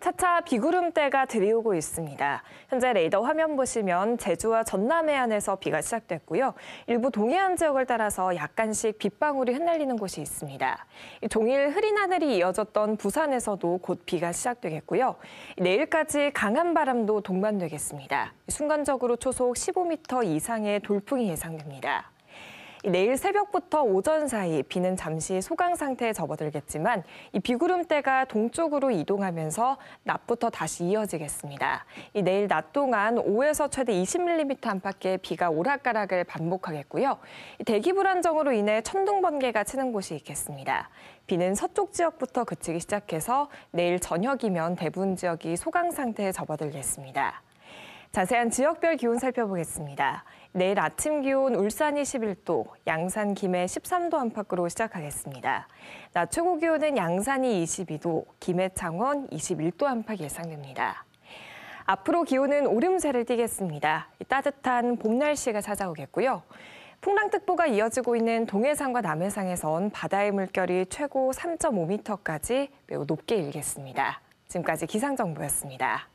차차 비구름대가 들이오고 있습니다. 현재 레이더 화면 보시면 제주와 전남 해안에서 비가 시작됐고요. 일부 동해안 지역을 따라서 약간씩 빗방울이 흩날리는 곳이 있습니다. 종일 흐린 하늘이 이어졌던 부산에서도 곧 비가 시작되겠고요. 내일까지 강한 바람도 동반되겠습니다. 순간적으로 초속 15m 이상의 돌풍이 예상됩니다. 내일 새벽부터 오전 사이 비는 잠시 소강 상태에 접어들겠지만 이 비구름대가 동쪽으로 이동하면서 낮부터 다시 이어지겠습니다. 이 내일 낮 동안 5에서 최대 20mm 안팎의 비가 오락가락을 반복하겠고요. 대기 불안정으로 인해 천둥 번개가 치는 곳이 있겠습니다. 비는 서쪽 지역부터 그치기 시작해서 내일 저녁이면 대부분 지역이 소강 상태에 접어들겠습니다. 자세한 지역별 기온 살펴보겠습니다. 내일 아침 기온 울산 21도, 양산 김해 13도 안팎으로 시작하겠습니다. 낮 최고 기온은 양산이 22도, 김해 창원 21도 안팎 예상됩니다. 앞으로 기온은 오름세를 띠겠습니다. 따뜻한 봄 날씨가 찾아오겠고요. 풍랑특보가 이어지고 있는 동해상과 남해상에선 바다의 물결이 최고 3.5m까지 매우 높게 일겠습니다. 지금까지 기상정보였습니다.